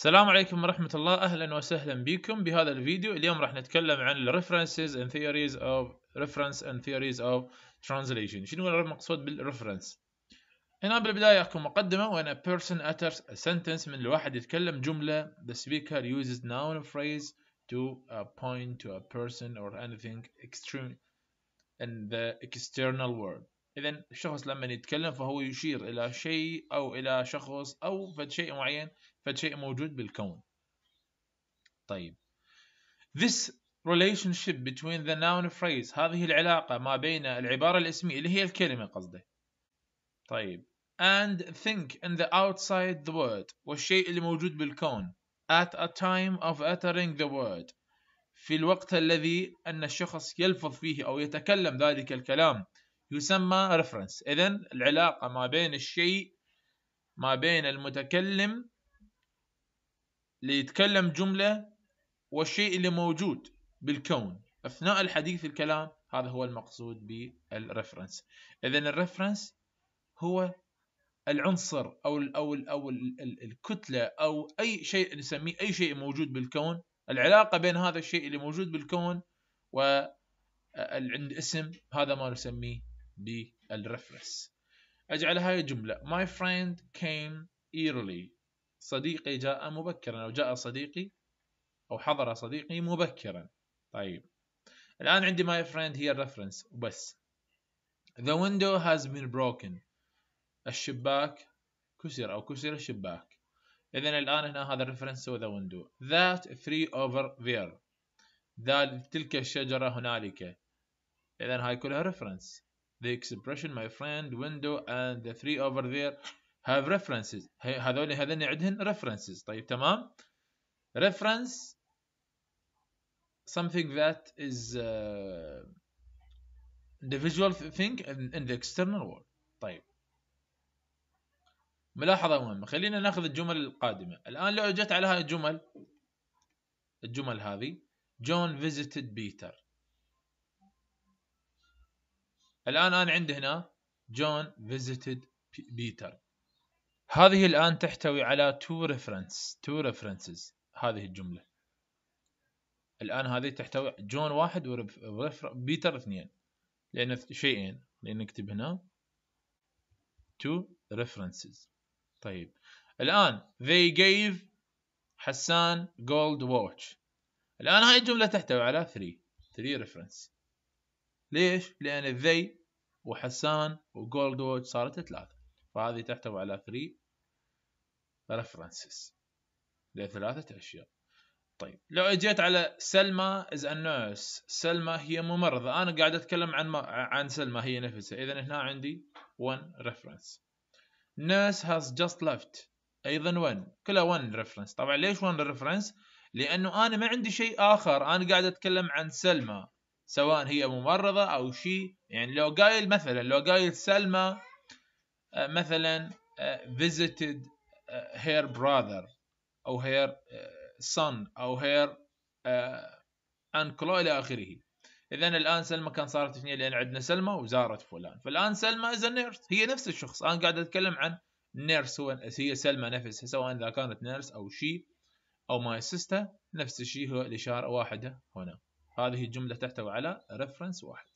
السلام عليكم ورحمة الله أهلا وسهلا بكم بهذا الفيديو اليوم راح نتكلم عن references and theories of reference and theories of translation شنو المقصود بالرفرنس؟ هنا بالبداية أكون مقدمة وأنا person utters a sentence من الواحد يتكلم جملة the speaker uses noun or phrase to a point to a person or anything extreme in the external world إذا الشخص لما يتكلم فهو يشير إلى شيء أو إلى شخص أو فد شيء معين فشيء موجود بالكون طيب this relationship between the noun phrase هذه العلاقة ما بين العبارة الاسمية اللي هي الكلمة قصدي طيب and think in the outside the word والشيء اللي موجود بالكون at a time of uttering the word في الوقت الذي أن الشخص يلفظ فيه أو يتكلم ذلك الكلام يسمى reference إذن العلاقة ما بين الشيء ما بين المتكلم اللي يتكلم جملة والشيء اللي موجود بالكون أثناء الحديث الكلام هذا هو المقصود بالرفرنس إذا الرفرنس هو العنصر أو الـ أو الـ أو الـ الكتلة أو أي شيء نسميه أي شيء موجود بالكون العلاقة بين هذا الشيء اللي موجود بالكون و عند اسم هذا ما نسميه بالرفرنس اجعل هاي الجملة My friend came early صديقي جاء مبكرا أو جاء صديقي أو حضر صديقي مبكرا طيب الآن عندي my friend هي الرفرنس وبس The window has been broken الشباك كسر أو كسر الشباك إذا الآن هنا هذا الرفرنس هو the window that three over there تلك الشجرة هنالك إذا هاي كلها reference the expression my friend window and the three over there have references هذول هذين عندهن references طيب تمام reference something that is uh, individual thing in, in the external world طيب ملاحظة مهمة خلينا ناخذ الجمل القادمة الآن لو جت على هاي الجمل الجمل هذه جون visited بيتر الآن أنا عندي هنا جون visited بيتر هذه الآن تحتوي على two reference two references هذه الجملة الآن هذه تحتوي جون واحد وبيتر اثنين لأن شيئين نكتب هنا two references طيب الآن they gave حسان gold watch الآن هاي الجملة تحتوي على three three reference ليش؟ لأن they وحسان وجولد ووتش صارت ثلاثة فهذه تحتوي على 3 references لثلاثة أشياء طيب لو اجيت على سلمى از a نيرس سلمى هي ممرضة أنا قاعد أتكلم عن ما... عن سلمى هي نفسها إذا هنا عندي one reference nurse has just left أيضا one كلها one reference طبعا ليش one reference لأنه أنا ما عندي شيء آخر أنا قاعد أتكلم عن سلمى سواء هي ممرضة أو شيء يعني لو قايل مثلا لو قايل سلمى آه، مثلا آه، visited هير براذر او هير آه، صن او هير آه، انكلو الى اخره اذا الان سلمى كان صارت اثنين لان عندنا سلمى وزارت فلان فالان سلمى از نيرس هي نفس الشخص انا قاعد اتكلم عن نيرس هو هي سلمى نفسها سواء اذا كانت نيرس او شي او ماي سيستر نفس الشيء هو الاشاره واحده هنا هذه الجمله تحتوي على ريفرنس واحد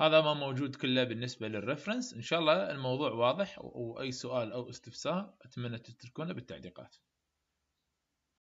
هذا ما موجود كله بالنسبة للرفرنس إن شاء الله الموضوع واضح وأي سؤال أو استفسار أتمنى تتركونه بالتعليقات